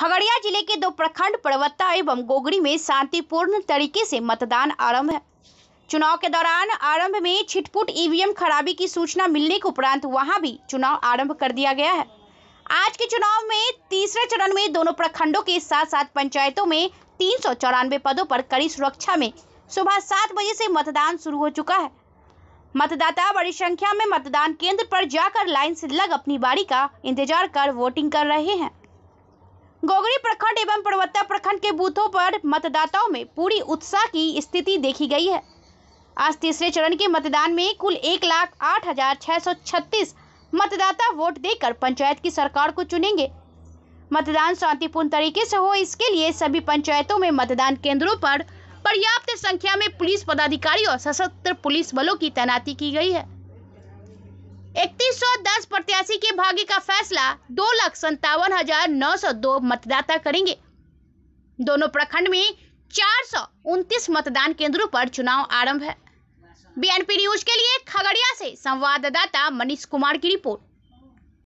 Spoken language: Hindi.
खगड़िया जिले के दो प्रखंड पर्वता एवं गोगड़ी में शांतिपूर्ण तरीके से मतदान आरंभ है चुनाव के दौरान आरंभ में छिटपुट ईवीएम खराबी की सूचना मिलने के उपरांत वहां भी चुनाव आरंभ कर दिया गया है आज के चुनाव में तीसरे चरण में दोनों प्रखंडों के साथ साथ पंचायतों में तीन सौ चौरानवे पदों पर कड़ी सुरक्षा में सुबह सात बजे से मतदान शुरू हो चुका है मतदाता बड़ी संख्या में मतदान केंद्र पर जाकर लाइन से लग अपनी बारी का इंतजार कर वोटिंग कर रहे हैं गोगरी प्रखंड एवं पर्वत्या प्रखंड के बूथों पर मतदाताओं में पूरी उत्साह की स्थिति देखी गई है आज तीसरे चरण के मतदान में कुल एक लाख आठ हजार छह सौ छत्तीस मतदाता वोट देकर पंचायत की सरकार को चुनेंगे मतदान शांतिपूर्ण तरीके से हो इसके लिए सभी पंचायतों में मतदान केंद्रों पर पर्याप्त संख्या में पुलिस पदाधिकारी और सशस्त्र पुलिस बलों की तैनाती की गई है प्रत्याशी के भाग्य का फैसला दो लाख संतावन हजार नौ सौ दो मतदाता करेंगे दोनों प्रखंड में चार सौ उनतीस मतदान केंद्रों पर चुनाव आरंभ है बीएनपी न्यूज के लिए खगड़िया से संवाददाता मनीष कुमार की रिपोर्ट